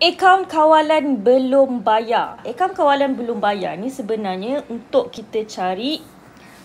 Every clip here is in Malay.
Akaun kawalan belum bayar. Akaun kawalan belum bayar ni sebenarnya untuk kita cari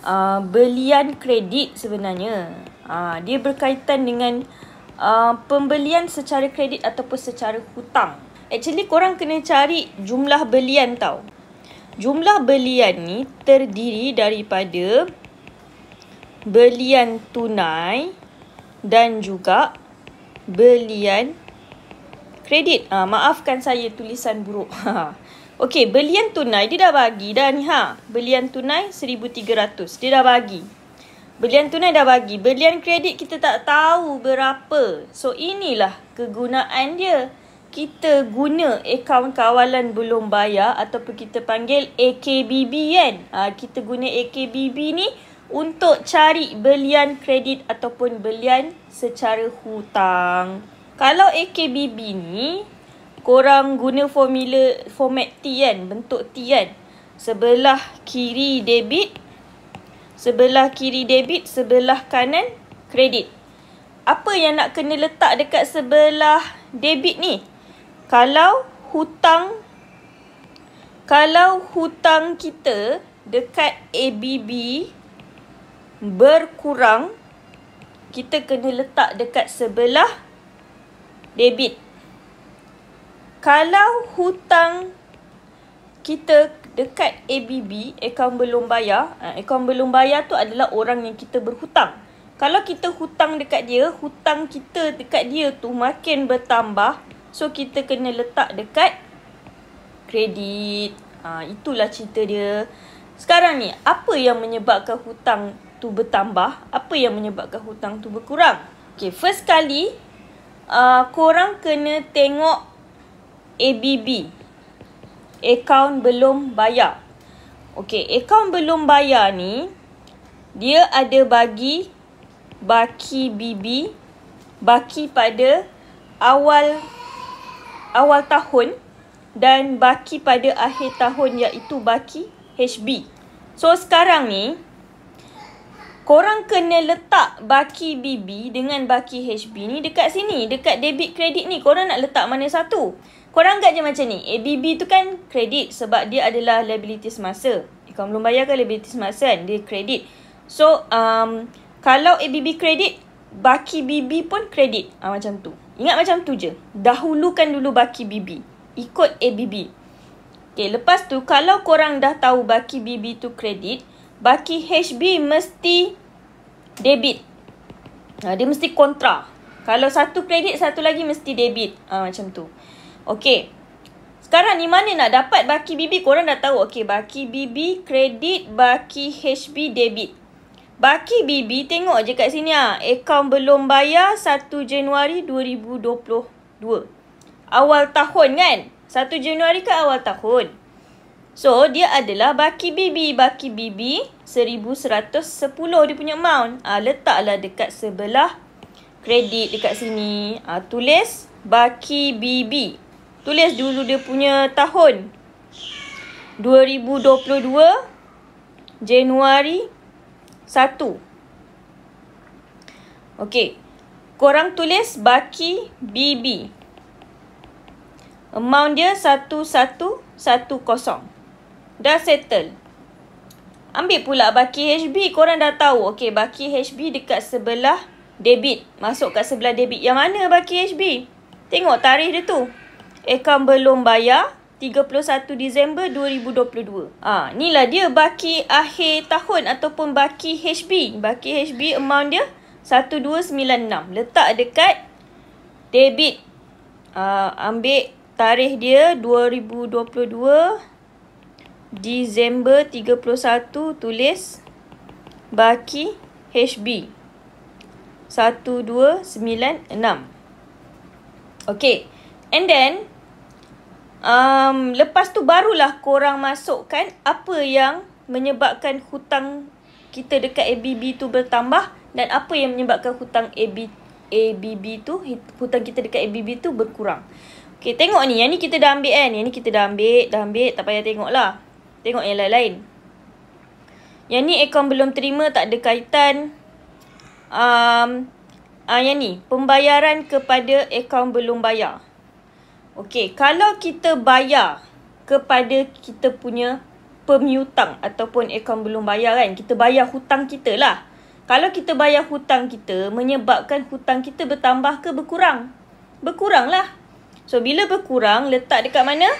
uh, belian kredit sebenarnya. Uh, dia berkaitan dengan uh, pembelian secara kredit ataupun secara hutang. Actually korang kena cari jumlah belian tau. Jumlah belian ni terdiri daripada belian tunai dan juga belian kredit. Uh, maafkan saya tulisan buruk. okay, belian tunai dia dah bagi dah ni ha. Belian tunai 1300 dia dah bagi. Belian tunai dah bagi. Belian kredit kita tak tahu berapa. So, inilah kegunaan dia. Kita guna akaun kawalan belum bayar ataupun kita panggil AKBB kan. Ha, kita guna AKBB ni untuk cari belian kredit ataupun belian secara hutang. Kalau AKBB ni Korang guna formula format T kan Bentuk T kan Sebelah kiri debit Sebelah kiri debit Sebelah kanan kredit Apa yang nak kena letak dekat sebelah debit ni Kalau hutang Kalau hutang kita dekat ABB berkurang kita kena letak dekat sebelah debit. Kalau hutang kita dekat ABB, akaun belum bayar. Ha, akaun belum bayar tu adalah orang yang kita berhutang. Kalau kita hutang dekat dia, hutang kita dekat dia tu makin bertambah. So, kita kena letak dekat kredit. Ha, itulah cerita dia. Sekarang ni, apa yang menyebabkan hutang tu bertambah? Apa yang menyebabkan hutang tu berkurang? Okay, first kali Uh, korang kena tengok ABB. Account belum bayar. Okey, account belum bayar ni, dia ada bagi baki BB, baki pada awal awal tahun dan baki pada akhir tahun iaitu baki HB. So sekarang ni, korang kena letak baki BB dengan baki HB ni dekat sini. Dekat debit kredit ni korang nak letak mana satu. Korang anggap je macam ni. ABB eh, tu kan kredit sebab dia adalah liabilities masa. Eh, Kau belum bayar ke liabilities masa, kan? Dia kredit. So, um, kalau ABB kredit, baki BB pun kredit. Ha, macam tu. Ingat macam tu je. Dahulukan dulu baki BB. Ikut ABB. Okay, lepas tu, kalau korang dah tahu baki BB tu kredit, Baki HB mesti debit. Ha, dia mesti kontra. Kalau satu kredit, satu lagi mesti debit. Ha, macam tu. Okay. Sekarang ni mana nak dapat baki BB? Korang dah tahu. Okay, baki BB, kredit, baki HB, debit. Baki BB, tengok je kat sini. Ha. Ah. Account belum bayar 1 Januari 2022. Awal tahun kan? 1 Januari ke awal tahun? So, dia adalah baki bibi. Baki bibi 1110 dia punya amount. Ah, letaklah dekat sebelah kredit dekat sini. Ah, tulis baki bibi. Tulis dulu dia punya tahun. 2022 Januari 1. Okay, Korang tulis baki BB. Amount dia 1110. Dah settle. Ambil pula baki HB. Korang dah tahu. okay? baki HB dekat sebelah debit. Masuk kat sebelah debit. Yang mana baki HB? Tengok tarikh dia tu. Akaun belum bayar. 31 Disember 2022. Ah, ha, inilah dia baki akhir tahun ataupun baki HB. Baki HB amount dia 1296. Letak dekat debit. Ah, ambil tarikh dia 2022 Disember 31 tulis baki HB 1296. Okay. And then um, lepas tu barulah korang masukkan apa yang menyebabkan hutang kita dekat ABB tu bertambah dan apa yang menyebabkan hutang AB, ABB tu hutang kita dekat ABB tu berkurang. Okay, tengok ni. Yang ni kita dah ambil kan. Yang ni kita dah ambil, dah ambil. Tak payah tengok lah. Tengok yang lain-lain. Yang ni akaun belum terima tak ada kaitan. Um, uh, yang ni. Pembayaran kepada akaun belum bayar. Okey. Kalau kita bayar kepada kita punya pemiutang ataupun akaun belum bayar kan. Kita bayar hutang kita lah. Kalau kita bayar hutang kita menyebabkan hutang kita bertambah ke berkurang? berkurang lah. So bila berkurang letak dekat mana?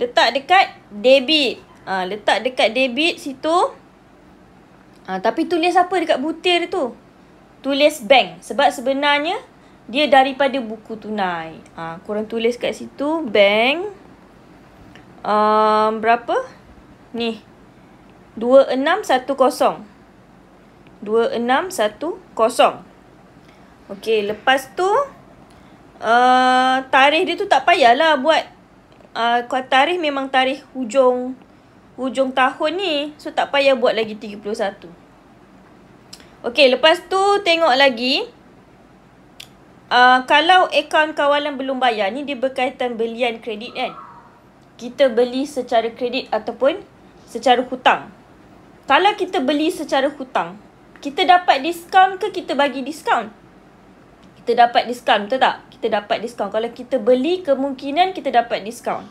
Letak dekat debit. Ha, letak dekat debit situ. Ha, tapi tulis apa dekat butir tu? Tulis bank. Sebab sebenarnya dia daripada buku tunai. Ha, korang tulis kat situ bank. Um, berapa? Ni. 2610. 2610. Okey, lepas tu uh, tarikh dia tu tak payahlah buat uh, tarikh memang tarikh hujung hujung tahun ni so tak payah buat lagi 31. Okay lepas tu tengok lagi uh, kalau akaun kawalan belum bayar ni dia berkaitan belian kredit kan. Kita beli secara kredit ataupun secara hutang. Kalau kita beli secara hutang, kita dapat diskaun ke kita bagi diskaun? Kita dapat diskaun, betul tak? Kita dapat diskaun. Kalau kita beli, kemungkinan kita dapat diskaun.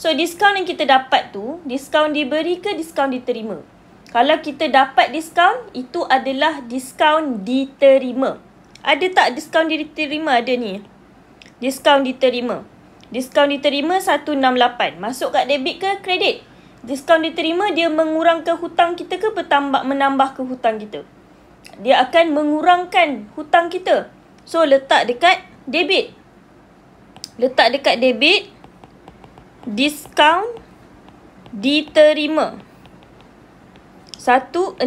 So diskaun yang kita dapat tu, diskaun diberi ke diskaun diterima? Kalau kita dapat diskaun, itu adalah diskaun diterima. Ada tak diskaun diterima ada ni? Diskaun diterima. Diskaun diterima 168. Masuk kat debit ke kredit? Diskaun diterima dia mengurangkan hutang kita ke bertambah menambah ke hutang kita? Dia akan mengurangkan hutang kita. So letak dekat debit. Letak dekat debit diskaun diterima. 168.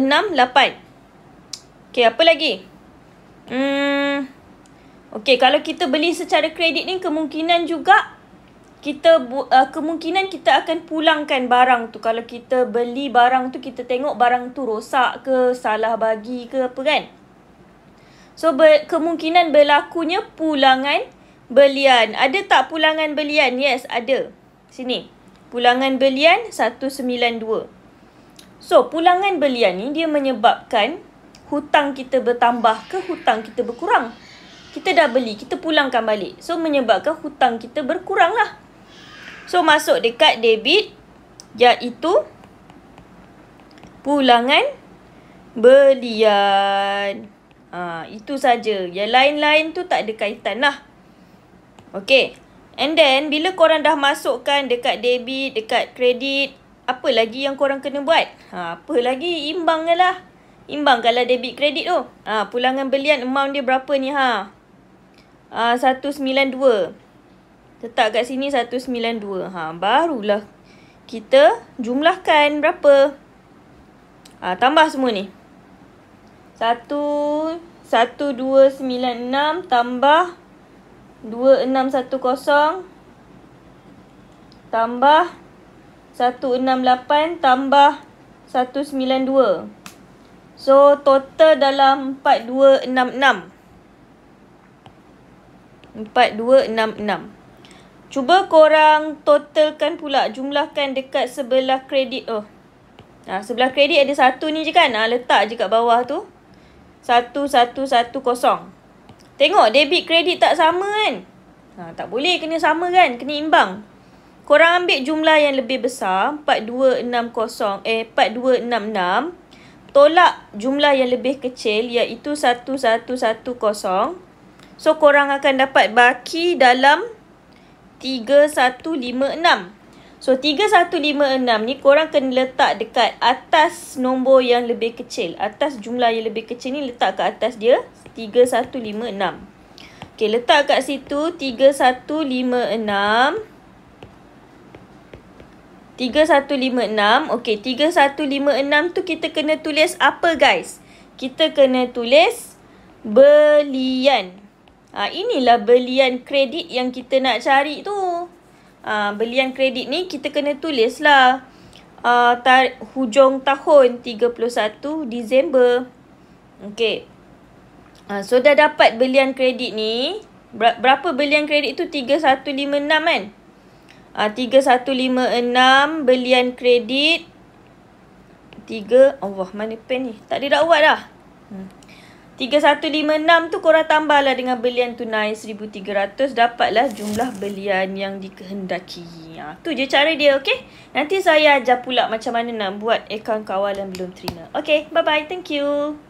Okey, apa lagi? Hmm. Okey, kalau kita beli secara kredit ni kemungkinan juga kita uh, kemungkinan kita akan pulangkan barang tu. Kalau kita beli barang tu kita tengok barang tu rosak ke, salah bagi ke apa kan? So ber- kemungkinan berlakunya pulangan belian. Ada tak pulangan belian? Yes, ada. Sini. Pulangan belian 192. So, pulangan belian ni dia menyebabkan hutang kita bertambah ke hutang kita berkurang. Kita dah beli, kita pulangkan balik. So, menyebabkan hutang kita berkurang lah. So, masuk dekat debit iaitu pulangan belian. Ha, itu saja. Yang lain-lain tu tak ada kaitan lah. Okay. And then bila korang dah masukkan dekat debit, dekat kredit, apa lagi yang korang kena buat? Ha, apa lagi? Imbang lah. Imbang kalau debit kredit tu. Ha, pulangan belian amount dia berapa ni ha? Ha, 192. Tetap kat sini 192. Ha, barulah kita jumlahkan berapa. Ha, tambah semua ni. 1, 1, 2, 9, 6 tambah 192. 2610 tambah 168 tambah 192. So total dalam 4266. 4266 Cuba korang totalkan pula Jumlahkan dekat sebelah kredit oh. Ha, sebelah kredit ada satu ni je kan ha, Letak je kat bawah tu Satu, satu, satu, kosong Tengok debit kredit tak sama kan. Ha, tak boleh kena sama kan. Kena imbang. Korang ambil jumlah yang lebih besar. 4260. Eh 4266. Tolak jumlah yang lebih kecil. Iaitu 1110. So korang akan dapat baki dalam 3156. So 3156 ni korang kena letak dekat atas nombor yang lebih kecil. Atas jumlah yang lebih kecil ni letak kat atas dia 3156. Okey, letak kat situ 3156. 3156. Okey, 3156 tu kita kena tulis apa guys? Kita kena tulis belian. Ha, inilah belian kredit yang kita nak cari tu. Ha, belian kredit ni kita kena tulis lah. Uh, hujung tahun 31 Disember. Okey. Ha, so dah dapat belian kredit ni. Berapa belian kredit tu? 3156 kan? Ah ha, 3156 belian kredit. 3 Allah mana pen ni? Tak ada dakwat dah. Hmm. 3156 tu korang tambah lah dengan belian tunai 1300 dapatlah jumlah belian yang dikehendaki. Ha, tu je cara dia, okey? Nanti saya ajar pula macam mana nak buat akaun kawalan belum terima. Okey, bye-bye. Thank you.